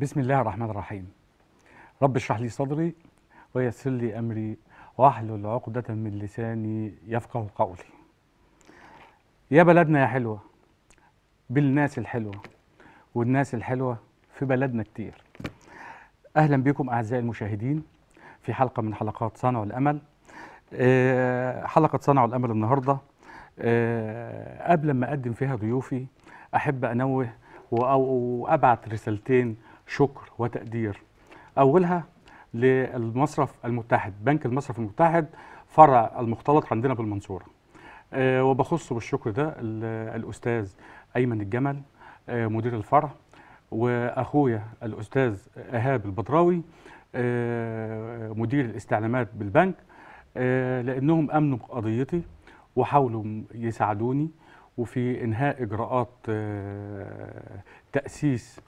بسم الله الرحمن الرحيم رب اشرح لي صدري ويسر لي أمري واحلل عقدة من لساني يفقه قولي يا بلدنا يا حلوة بالناس الحلوة والناس الحلوة في بلدنا كتير أهلا بكم أعزائي المشاهدين في حلقة من حلقات صنع الأمل آه، حلقة صنع الأمل النهاردة آه، قبل ما أقدم فيها ضيوفي أحب أنوه وأبعت رسالتين شكر وتقدير أولها للمصرف المتحد بنك المصرف المتحد فرع المختلط عندنا بالمنصورة آه، وبخص بالشكر ده الأستاذ أيمن الجمل آه، مدير الفرع وأخويا الأستاذ إيهاب البدراوي آه، مدير الاستعلامات بالبنك لأنهم أمنوا بقضيتي وحاولوا يساعدوني وفي إنهاء إجراءات تأسيس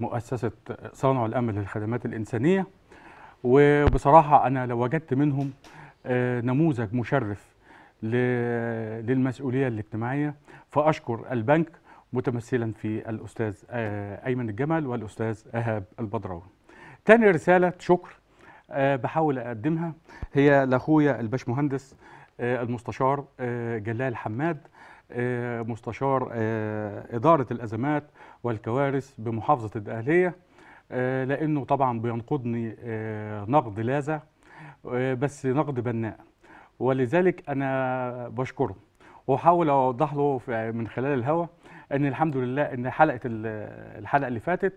مؤسسه صانع الامل للخدمات الانسانيه وبصراحه انا لو وجدت منهم آه، نموذج مشرف للمسؤوليه الاجتماعيه فاشكر البنك متمثلا في الاستاذ آه، ايمن الجمل والاستاذ اهاب البدراوي. تاني رساله شكر آه، بحاول اقدمها هي لاخويا الباشمهندس المستشار جلال حماد آه، مستشار آه، إدارة الأزمات والكوارث بمحافظة الدقهلية آه، لأنه طبعا بينقضني نقد لاذع بس نقد بناء ولذلك أنا بشكره وأحاول أوضح له من خلال الهوا أن الحمد لله أن حلقة الحلقة اللي فاتت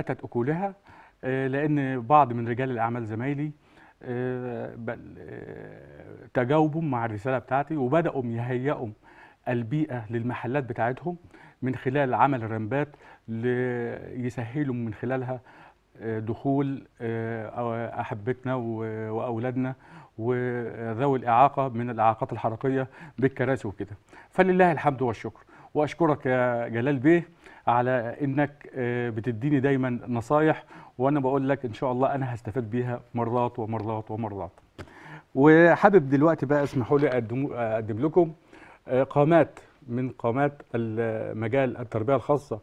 أتت أكلها لأن بعض من رجال الأعمال زمايلي آه، آه، تجاوبهم مع الرساله بتاعتي وبداوا يهيئوا البيئه للمحلات بتاعتهم من خلال عمل الرمبات ليسهلوا من خلالها آه، دخول احبتنا واولادنا وذوي الاعاقه من الاعاقات الحركيه بالكراسي وكده فلله الحمد والشكر واشكرك يا جلال بيه على انك آه، بتديني دايما نصايح وانا بقول لك ان شاء الله انا هستفاد بيها مرات ومرات ومرات وحابب دلوقتي بقى اسمحوا لي اقدم لكم آه، قامات من قامات مجال التربيه الخاصه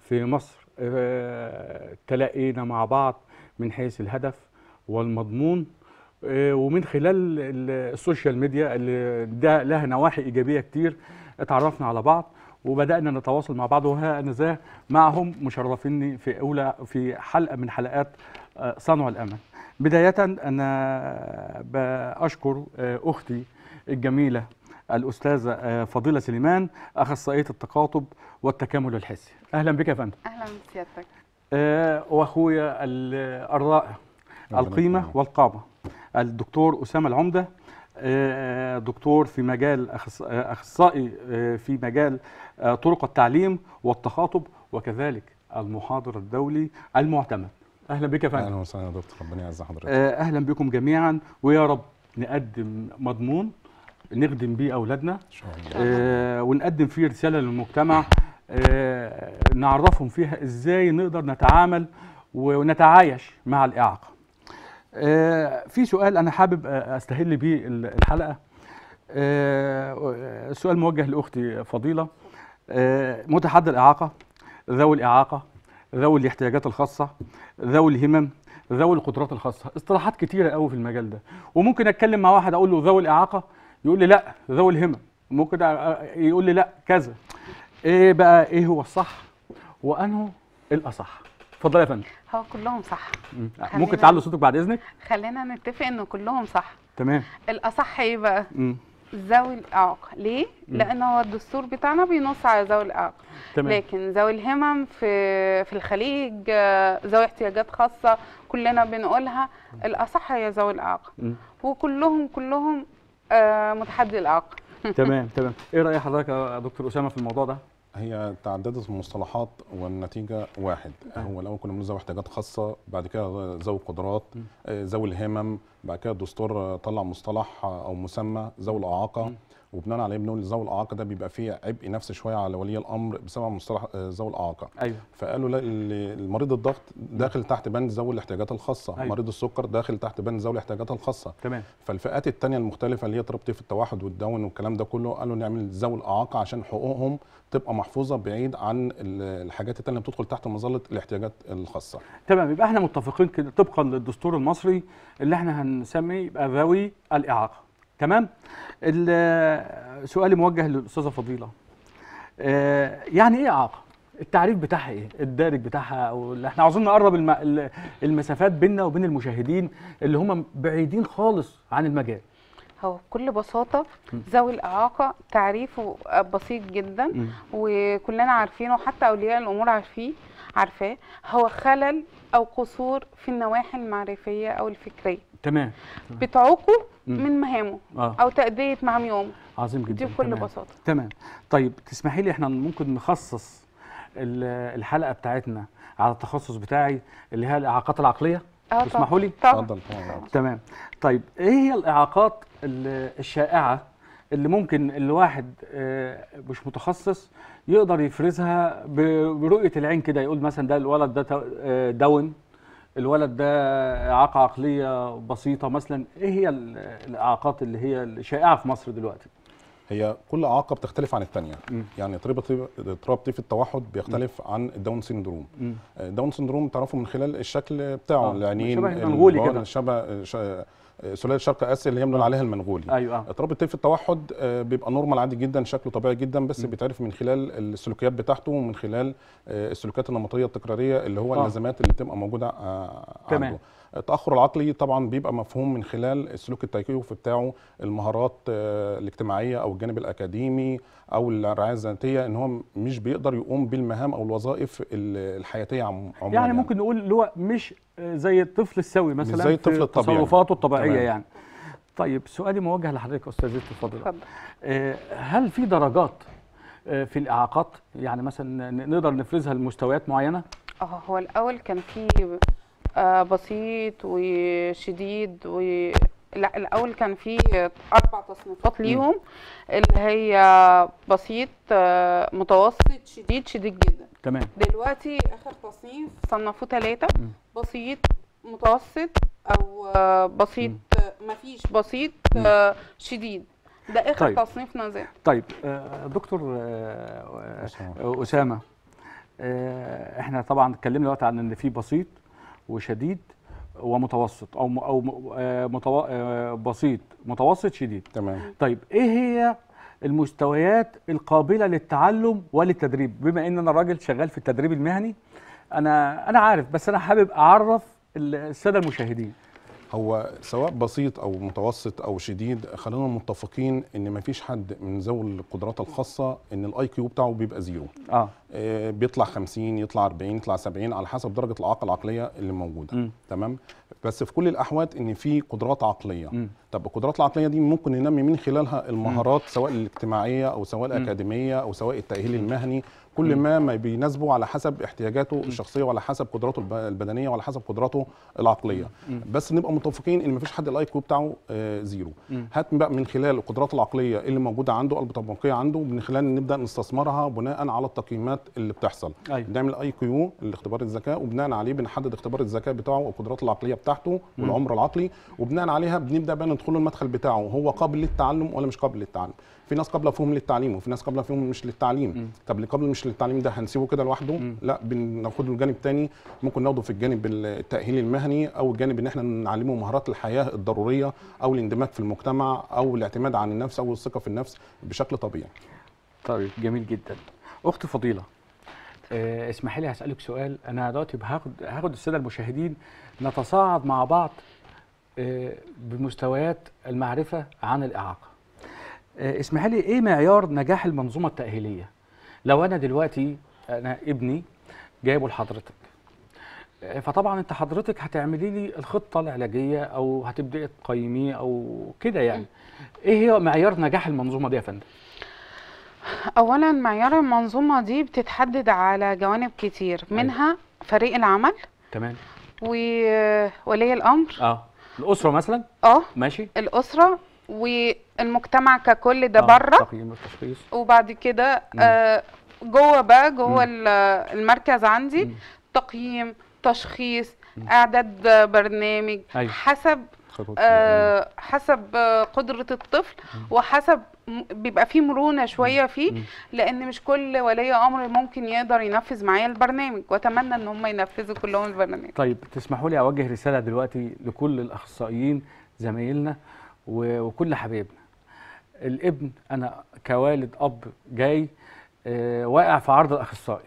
في مصر آه، تلاقينا مع بعض من حيث الهدف والمضمون ومن خلال السوشيال ميديا اللي ده لها نواحي ايجابيه كتير اتعرفنا على بعض وبدانا نتواصل مع بعض وها نزاه معهم مشرفيني في اولى في حلقه من حلقات آه، صنع الامل بدايه انا باشكر آه، اختي الجميله الاستاذه آه، فضيله سليمان اخصائيه التقاطب والتكامل الحسي اهلا بك يا فندم اهلا بسيادتك واخويا الرائع القيمه والقامه الدكتور اسامه العمده دكتور في مجال اخصائي آه، في مجال آه، طرق التعليم والتخاطب وكذلك المحاضر الدولي المعتمد اهلا بك يا فندم اهلا وسهلا يا دكتور ربنا يعز حضرتك آه، اهلا بكم جميعا ويا رب نقدم مضمون نخدم بيه اولادنا ان شاء الله ونقدم فيه رساله للمجتمع نعرفهم فيها ازاي نقدر نتعامل ونتعايش مع الاعاقه آه، في سؤال انا حابب استهل بيه الحلقه السؤال آه، موجه لاختي فضيله آه، متحدى الاعاقه ذوي الاعاقه ذوي الاحتياجات الخاصه ذوي الهمم ذوي القدرات الخاصه اصطلاحات كتيره قوي في المجال ده وممكن اتكلم مع واحد اقول له ذوي الاعاقه يقول لي لا ذوي الهمم ممكن يقول لي لا كذا ايه بقى ايه هو الصح وانه الاصح اتفضلي يا فندم هو كلهم صح آه، ممكن تعلو صوتك بعد اذنك خلينا نتفق ان كلهم صح تمام الاصح ايه بقى مم. ذوي الاعاقه ليه مم. لان هو الدستور بتاعنا بينص على ذوي الاعاقه لكن ذوي الهمم في في الخليج آه، ذوي احتياجات خاصه كلنا بنقولها الاصح هي ذوي الاعاقه وكلهم كلهم آه متحدي الاعاقه تمام تمام ايه راي حضرتك يا دكتور اسامه في الموضوع ده هي تعددت المصطلحات والنتيجة واحد هو الأول كنا بنقول ذوي احتياجات خاصة بعد كده ذوي قدرات ذوي الهمم بعد كده الدستور طلع مصطلح أو مسمى ذوي الإعاقة وبناء عليه بنقول ذوي الاعاقه ده بيبقى فيه عبء نفسي شويه على ولي الامر بسبب مصطلح آه، ذوي الاعاقه ايوه فقالوا المريض الضغط داخل تحت بند ذوي الاحتياجات الخاصه أيوه. مريض السكر داخل تحت بند ذوي الاحتياجات الخاصه تمام فالفئات الثانيه المختلفه اللي هي تربط في التوحد والدون والكلام ده كله قالوا نعمل ذوي الاعاقه عشان حقوقهم تبقى محفوظه بعيد عن الحاجات الثانيه اللي بتدخل تحت مظله الاحتياجات الخاصه تمام يبقى احنا متفقين كده طبقا للدستور المصري اللي احنا هنسميه يبقى ذوي الاعاقه تمام سؤالي موجه للاستاذه فضيله آه، يعني ايه اعاقه التعريف بتاعها ايه الدارج بتاعها او احنا عاوزين نقرب الم... المسافات بيننا وبين المشاهدين اللي هم بعيدين خالص عن المجال هو بكل بساطة ذوي الإعاقة تعريفه بسيط جدا وكلنا عارفينه حتى أولياء الأمور عارفين عارفاه هو خلل او قصور في النواحي المعرفيه او الفكريه تمام بتعوقه من مهامه آه. او تاديه مهام يومه عظيم جدا دي بكل تمام. بساطه تمام طيب تسمحي لي احنا ممكن نخصص الحلقه بتاعتنا على التخصص بتاعي اللي هي الاعاقات العقليه آه، تسمحوا لي اتفضل تمام طيب ايه هي الاعاقات الشائعه اللي ممكن الواحد آه، مش متخصص يقدر يفرزها برؤيه العين كده يقول مثلا ده الولد ده آه، داون الولد ده اعاقه عقليه بسيطه مثلا ايه هي الاعاقات اللي هي الشائعه في مصر دلوقتي؟ هي كل اعاقه بتختلف عن الثانيه يعني اضطراب اضطراب طيف التوحد بيختلف م. عن الداون سيندروم الداون آه، سيندروم تعرفه من خلال الشكل بتاعه آه. العينين شبه المنغولي كده شبه آه، آه، سلاله شرق اسيا اللي هي بنقول عليها المنغولي ايوه اضطراب الطيف التوحد بيبقى نورمال عادي جدا شكله طبيعي جدا بس م. بيتعرف من خلال السلوكيات بتاعته ومن خلال السلوكيات النمطيه التكراريه اللي هو آه. اللازمات اللي بتبقى موجوده عنده تمام. التاخر العقلي طبعا بيبقى مفهوم من خلال السلوك التكيفي بتاعه المهارات آه، الاجتماعيه او الجانب الاكاديمي او الرعايه الذاتيه ان هو مش بيقدر يقوم بالمهام او الوظائف الحياتيه عموما يعني, يعني ممكن نقول اللي هو مش آه، زي الطفل السوي مثلا مش زي الطفل الطبيعي تصرفاته الطبيعيه تمام. يعني طيب سؤالي موجه لحضرتك استاذ زيد آه، هل في درجات في الاعاقات يعني مثلا نقدر نفرزها لمستويات معينه اه هو الاول كان في آه، بسيط وشديد و لا الاول كان في اربع تصنيفات ليهم اللي هي بسيط آه، متوسط شديد شديد جدا تمام دلوقتي اخر تصنيف صنفوه ثلاثه بسيط متوسط او آه، بسيط ما فيش بسيط شديد ده اخر طيب. تصنيف نظام طيب دكتور اسامه احنا طبعا اتكلمنا دلوقتي عن ان في بسيط وشديد ومتوسط او او آه، متو... آه، بسيط متوسط شديد تمام طيب ايه هي المستويات القابله للتعلم وللتدريب بما ان انا راجل شغال في التدريب المهني انا انا عارف بس انا حابب اعرف الساده المشاهدين هو سواء بسيط او متوسط او شديد خلينا متفقين ان ما فيش حد من ذوي القدرات الخاصه ان الاي كيو بتاعه بيبقى زيرو آه. آه بيطلع 50 يطلع 40 يطلع 70 على حسب درجه الاعاقه العقليه اللي موجوده م. تمام بس في كل الاحوال ان في قدرات عقليه م. طب القدرات العقليه دي ممكن ننمي من خلالها المهارات م. سواء الاجتماعيه او سواء الاكاديميه او سواء التاهيل المهني كل ما ما بيناسبه على حسب احتياجاته الشخصيه وعلى حسب قدراته البدنيه وعلى حسب قدراته العقليه بس نبقى متفقين ان مفيش حد الاي كيو بتاعه آه، زيرو هات بقى من خلال القدرات العقليه اللي موجوده عنده المتبقيه عنده من خلال نبدا نستثمرها بناء على التقييمات اللي بتحصل أيوة. نعمل اي كيو الاختبار الذكاء وبناء عليه بنحدد اختبار الذكاء بتاعه والقدرات العقليه بتاعته والعمر العقلي وبناء عليها بنبدا بقى ندخل المدخل بتاعه هو قابل للتعلم ولا مش قابل للتعلم في ناس قابله فيهم للتعليم وفي ناس قابله فيهم مش للتعليم م. طب اللي قبل مش للتعليم ده هنسيبه كده لوحده م. لا بناخده لجانب تاني ممكن ناخده في الجانب التاهيل المهني او الجانب ان احنا نعلمه مهارات الحياه الضروريه او الاندماج في المجتمع او الاعتماد على النفس او الثقه في النفس بشكل طبيعي طيب جميل جدا اخت فضيله أه اسمحي لي هسالك سؤال انا دلوقتي هاخد هاخد الساده المشاهدين نتصاعد مع بعض أه بمستويات المعرفه عن الاعاقه آه، اسمح لي ايه معيار نجاح المنظومه التاهيليه لو انا دلوقتي انا ابني جايبه لحضرتك آه، فطبعا انت حضرتك هتعملي لي الخطه العلاجيه او هتبداي تقيميه او كده يعني ايه هي معيار نجاح المنظومه دي يا فندم اولا معيار المنظومه دي بتتحدد على جوانب كتير أيوة. منها فريق العمل تمام وولي آه، الامر اه الاسره مثلا اه ماشي الاسره والمجتمع ككل ده آه بره والتشخيص وبعد كده آه جوه بقى جوه مم. المركز عندي مم. تقييم تشخيص مم. اعداد برنامج أيوة. حسب آه حسب قدرة الطفل مم. وحسب بيبقى فيه مرونة شوية فيه مم. لأن مش كل ولي أمر ممكن يقدر ينفذ معايا البرنامج وأتمنى إن هم ينفذوا كلهم البرنامج طيب تسمحوا لي أوجه رسالة دلوقتي لكل الأخصائيين زمايلنا وكل حبايبنا الابن انا كوالد اب جاي آه، واقع في عرض الاخصائي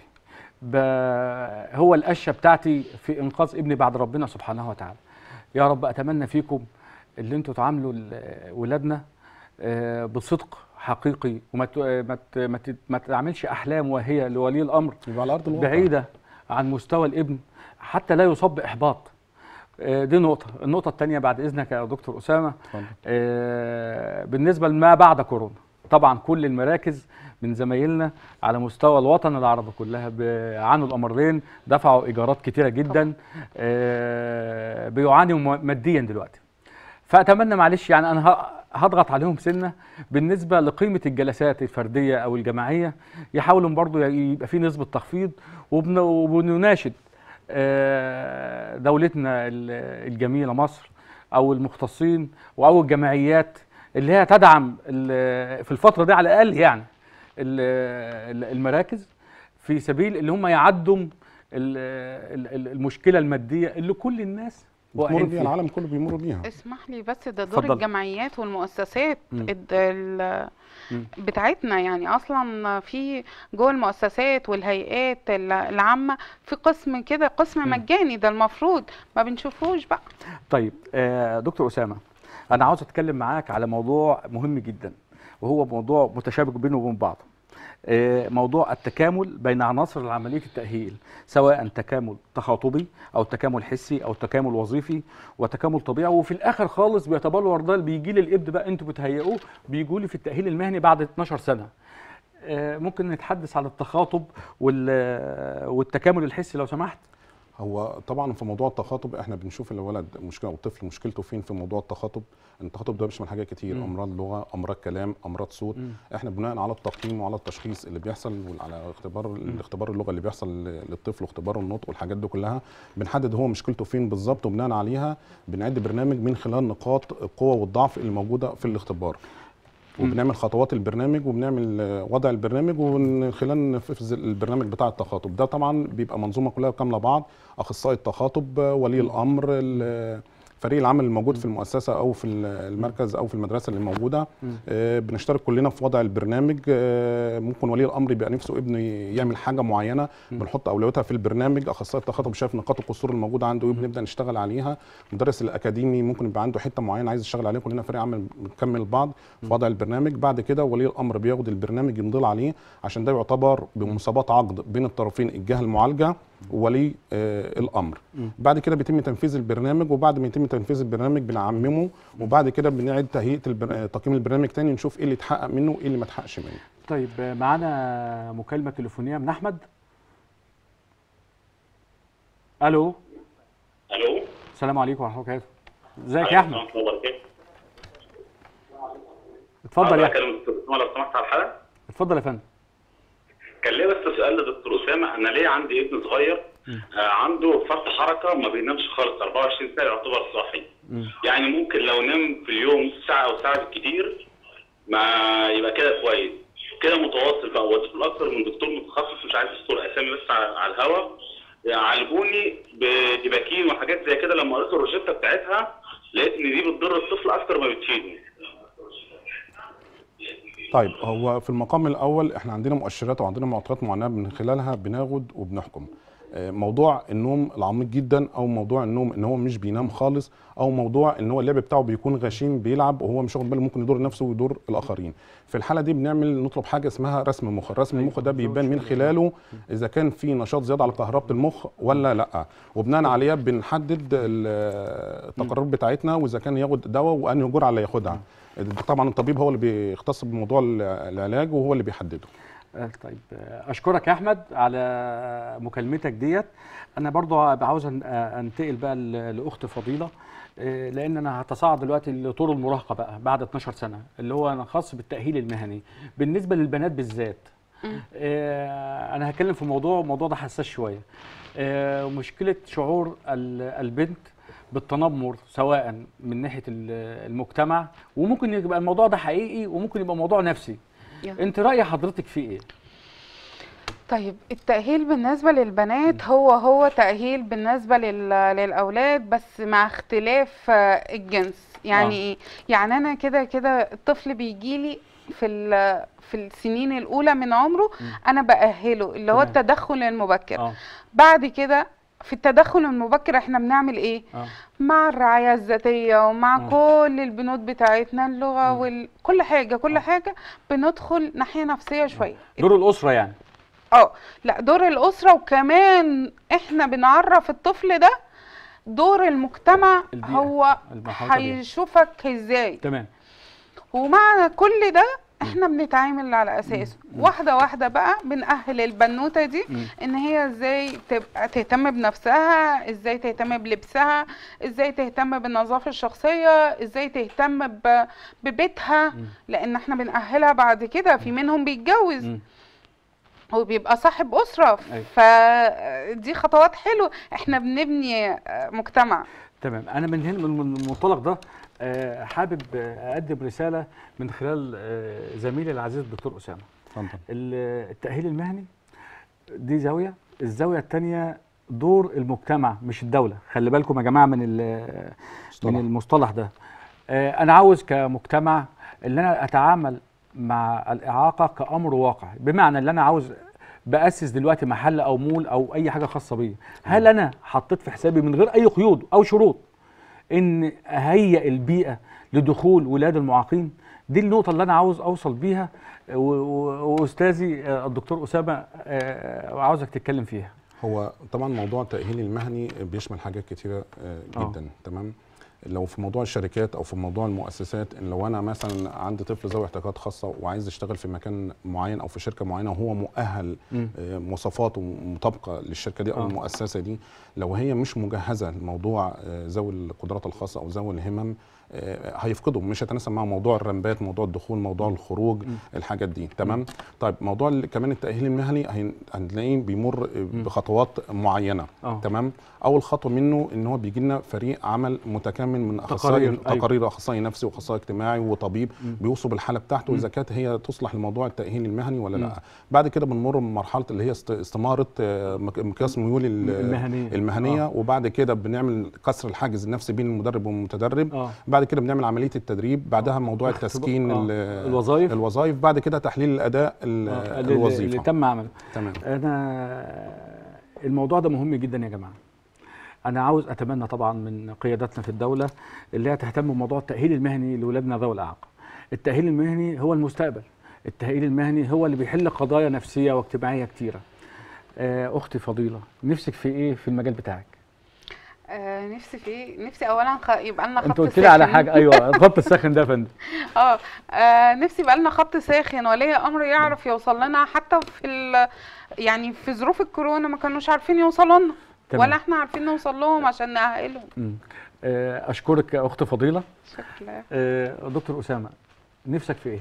هو القشه بتاعتي في انقاذ ابني بعد ربنا سبحانه وتعالى يا رب اتمنى فيكم اللي انتوا تعاملوا ولادنا آه، بصدق حقيقي وما ما ما تعملش احلام وهي لولي الامر يبقى على ارض الواقع بعيده عن مستوى الابن حتى لا يصاب باحباط آه، دي نقطة، النقطة الثانية بعد إذنك يا دكتور أسامة آه بالنسبة لما بعد كورونا طبعا كل المراكز من زمايلنا على مستوى الوطن العربي كلها عانوا الأمرين دفعوا إيجارات كتيرة جدا آه بيعانوا ماديا دلوقتي فأتمنى معلش يعني أنا هضغط عليهم سنة بالنسبة لقيمة الجلسات الفردية أو الجماعية يحاولوا برضو يبقى في نسبة تخفيض وبنناشد آه، دولتنا الجميله مصر او المختصين او الجمعيات اللي هي تدعم في الفتره دي على الاقل يعني المراكز في سبيل اللي هم يعدوا المشكله الماديه اللي كل الناس بيمر بيها العالم كله بيمر بيها اسمح لي بس ده دور فضل. الجمعيات والمؤسسات بتاعتنا يعني اصلا في جوه المؤسسات والهيئات العامه في قسم كده قسم مجاني ده المفروض ما بنشوفوش بقى طيب آه، دكتور اسامه انا عاوز اتكلم معاك على موضوع مهم جدا وهو موضوع متشابك بينه وبين بعضه آه، موضوع التكامل بين عناصر عمليه التاهيل سواء تكامل تخاطبي او تكامل حسي او تكامل وظيفي وتكامل طبيعي وفي الاخر خالص بيتبلور ده بيجي لي الابد بقى انتوا بتهيئوه بيجوا لي في التاهيل المهني بعد 12 سنه آه، ممكن نتحدث عن التخاطب والتكامل الحسي لو سمحت هو طبعا في موضوع التخاطب احنا بنشوف الولد مشكله الطفل مشكلته فين في موضوع التخاطب التخاطب ده بيشمل حاجات كتير مم. امراض لغه امراض كلام امراض صوت مم. احنا بناء على التقييم وعلى التشخيص اللي بيحصل وعلى اختبار الاختبار اللغه اللي بيحصل للطفل واختبار النطق والحاجات دي كلها بنحدد هو مشكلته فين بالظبط وبناء عليها بنعد برنامج من خلال نقاط القوه والضعف اللي موجوده في الاختبار وبنعمل خطوات البرنامج وبنعمل آه، وضع البرنامج ومن خلال نفذ البرنامج بتاع التخاطب ده طبعا بيبقى منظومه كلها كامله بعض اخصائي التخاطب آه، ولي الامر آه، فريق العمل الموجود في المؤسسه او في المركز او في المدرسه اللي موجوده آه، بنشترك كلنا في وضع البرنامج آه، ممكن ولي الامر يبقى نفسه ابنه يعمل حاجه معينه بنحط اولوياتها في البرنامج اخصائي التخاطب شايف نقاط القصور الموجوده عنده وبنبدا نشتغل عليها المدرس الاكاديمي ممكن يبقى عنده حته معينه عايز يشتغل عليها كلنا فريق عمل بنكمل بعض في وضع البرنامج بعد كده ولي الامر بياخد البرنامج يمضي عليه عشان ده يعتبر بمصابات عقد بين الطرفين الجهه المعالجه ولي آه، الامر بعد كده بيتم تنفيذ البرنامج وبعد ما يتم تنفيذ البرنامج بنعممه وبعد كده بنعيد تهيئه البر... آه، تقييم البرنامج تاني نشوف ايه اللي اتحقق منه وايه اللي ما اتحققش منه طيب معانا مكالمه تليفونيه من احمد الو الو السلام عليكم ورحمه الله وبركاته ازيك يا احمد اتفضل يا احمد لو سمحت على الحلقه اتفضل يا فندم كان ليا بس سؤال لدكتور اسامه انا ليا عندي ابن صغير آه عنده فرط حركه ما بينامش خالص 24 ساعه يعتبر صاحي يعني ممكن لو نام في اليوم ساعه او ساعه بالكتير ما يبقى كده كويس كده متواصل بقى وديته لاكثر من دكتور متخصص مش عايز اذكر اسامي بس على الهوا آه، عالجوني بديباكين وحاجات زي كده لما قريت الروشته بتاعتها لقيت ان دي بتضر الطفل اكتر ما بتفيدني طيب هو في المقام الاول احنا عندنا مؤشرات وعندنا معطيات معينه من خلالها بناخد وبنحكم آه، موضوع النوم العميق جدا او موضوع النوم ان هو مش بينام خالص او موضوع ان هو اللعب بتاعه بيكون غشيم بيلعب وهو مش واخد باله ممكن يدور نفسه ويدور الاخرين في الحاله دي بنعمل نطلب حاجه اسمها رسم مخ رسم المخ ده بيبان من خلاله اذا كان في نشاط زياده على كهربه المخ ولا لا وبناء عليها بنحدد التقارير بتاعتنا واذا كان ياخد دواء وانهي جرعه اللي ياخدها طبعا الطبيب هو اللي بيختص بموضوع العلاج وهو اللي بيحدده آه، طيب آه، اشكرك يا احمد على مكالمتك ديت انا برضو عاوز آه، انتقل بقى لاخت فضيله لان انا هتصاعد دلوقتي لطور المراهقه بقى بعد 12 سنه اللي هو انا خاص بالتاهيل المهني بالنسبه للبنات بالذات انا هتكلم في موضوع الموضوع ده حساس شويه مشكله شعور البنت بالتنمر سواء من ناحيه المجتمع وممكن يبقى الموضوع ده حقيقي وممكن يبقى موضوع نفسي انت راي حضرتك فيه ايه طيب التأهيل بالنسبة للبنات هو هو تأهيل بالنسبة للأولاد بس مع اختلاف آه، الجنس يعني آه. إيه؟ يعني أنا كده كده الطفل بيجيلي في في السنين الأولى من عمره م. أنا بأهله اللي هو التدخل المبكر آه. بعد كده في التدخل المبكر احنا بنعمل ايه آه. مع الرعايه الذاتيه ومع آه. كل البنود بتاعتنا اللغه آه. وكل حاجه كل آه. حاجه بندخل ناحيه نفسيه آه. شويه آه. دور الاسره يعني اه لا دور الاسره وكمان احنا بنعرف الطفل ده دور المجتمع هو هيشوفك ازاي تمام ومع كل ده احنا بنتعامل على اساسه واحده واحده بقى بنأهل البنوته دي ان هي ازاي تبقى تهتم بنفسها ازاي تهتم بلبسها ازاي تهتم بالنظافه الشخصيه ازاي تهتم ببيتها لان احنا بنأهلها بعد كده في منهم بيتجوز هو بيبقى صاحب اسره فدي خطوات حلوه احنا بنبني مجتمع تمام انا من هنا من المنطلق ده آه، حابب اقدم رساله من خلال آه، زميلي العزيز الدكتور اسامه اتفضل التاهيل المهني دي زاويه الزاويه الثانيه دور المجتمع مش الدوله خلي بالكم يا جماعه من من المصطلح ده آه، انا عاوز كمجتمع ان انا اتعامل مع الاعاقه كامر واقع بمعنى ان انا عاوز باسس دلوقتي محل او مول او اي حاجه خاصه بيا هل انا حطيت في حسابي من غير اي قيود او شروط ان اهيئ البيئه لدخول ولاد المعاقين دي النقطه اللي انا عاوز اوصل بيها واستاذي آه، الدكتور اسامه آه، عاوزك تتكلم فيها هو طبعا موضوع التاهيل المهني بيشمل حاجات كتيره آه، جدا أوه. تمام لو في موضوع الشركات او في موضوع المؤسسات إن لو انا مثلا عندي طفل ذوي احتياجات خاصه وعايز يشتغل في مكان معين او في شركه معينه وهو مؤهل آه، مواصفاته مطابقه للشركه دي او آه. المؤسسه دي لو هي مش مجهزه لموضوع آه، ذوي القدرات الخاصه او ذوي الهمم آه، هيفقدوا مش هيتناسب مع موضوع الرمبات موضوع الدخول موضوع الخروج م. الحاجات دي تمام م. طيب موضوع كمان التاهيل المهني هنلاقيه بيمر بخطوات معينه أوه. تمام اول خطوه منه ان هو بيجي لنا فريق عمل متكامل من اخصائي أيوة. تقارير اخصائي نفسي واخصائي اجتماعي وطبيب بيوصف الحاله بتاعته اذا كانت هي تصلح لموضوع التاهيل المهني ولا م. لا بعد كده بنمر بمرحله اللي هي استماره آه، مقياس ميول المهنيه, المهنية. اه. وبعد كده بنعمل كسر الحاجز النفسي بين المدرب والمتدرب أوه. بعد كده بنعمل عمليه التدريب بعدها موضوع التسكين آه. الوظائف الوظائف بعد كده تحليل الاداء آه، الوظيفه اللي تم عمله تمام انا الموضوع ده مهم جدا يا جماعه انا عاوز اتمنى طبعا من قيادتنا في الدوله اللي هي تهتم بموضوع التاهيل المهني لاولادنا ذوي الاعاقه التاهيل المهني هو المستقبل التاهيل المهني هو اللي بيحل قضايا نفسيه واجتماعيه كتيره آه، اختي فضيله نفسك في ايه في المجال بتاعك آه، نفسي في ايه؟ نفسي اولا خ... يبقى لنا خط ساخن انت قلت لي على حاجه ايوه الخط الساخن ده يا فندم آه،, اه نفسي يبقى لنا خط ساخن ولي امر يعرف يوصل لنا حتى في ال... يعني في ظروف الكورونا ما كانوش عارفين يوصلوا لنا ولا احنا عارفين نوصل لهم عشان نأهلهم آه، اشكرك يا اخت فضيله شكرا دكتور اسامه نفسك في ايه؟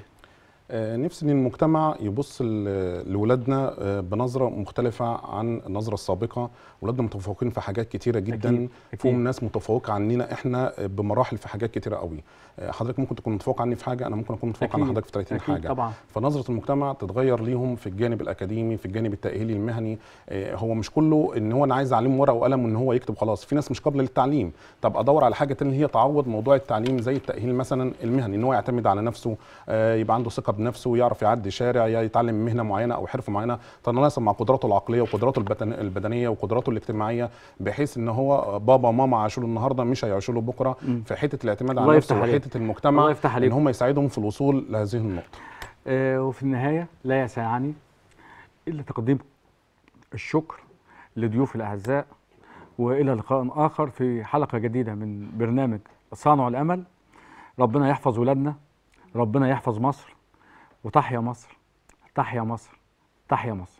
آه، نفسي ان المجتمع يبص لولادنا آه، بنظره مختلفه عن النظره السابقه، ولادنا متفوقين في حاجات كتيره جدا، أكيد. أكيد. فيهم ناس متفوقه عننا احنا آه، بمراحل في حاجات كتيره قوي. حضرتك ممكن تكون متفوق عني في حاجه انا ممكن اكون متفوق عن حضرتك في 30 أكيد حاجه طبعا. فنظره المجتمع تتغير ليهم في الجانب الاكاديمي في الجانب التاهيلي المهني آه، هو مش كله ان هو انا عايز اعلمه ورقه وقلم وان هو يكتب خلاص في ناس مش قابله للتعليم طب ادور على حاجه تانية هي تعوض موضوع التعليم زي التاهيل مثلا المهني ان هو يعتمد على نفسه آه، يبقى عنده ثقه بنفسه يعرف يعدي شارع يتعلم مهنه معينه او حرفه معينه تتناسب مع قدراته العقليه وقدراته البدنيه وقدراته الاجتماعيه بحيث ان هو بابا ماما عاشوا النهارده مش هيعيشوا بكره في حته الاعتماد على نفسه حته المجتمع الله يفتح ان هم يساعدهم في الوصول لهذه النقطه آه وفي النهايه لا يسعني الا تقديم الشكر لضيوف الاعزاء والى لقاء اخر في حلقه جديده من برنامج صانع الامل ربنا يحفظ ولادنا ربنا يحفظ مصر وتحيا مصر تحيا مصر تحيا مصر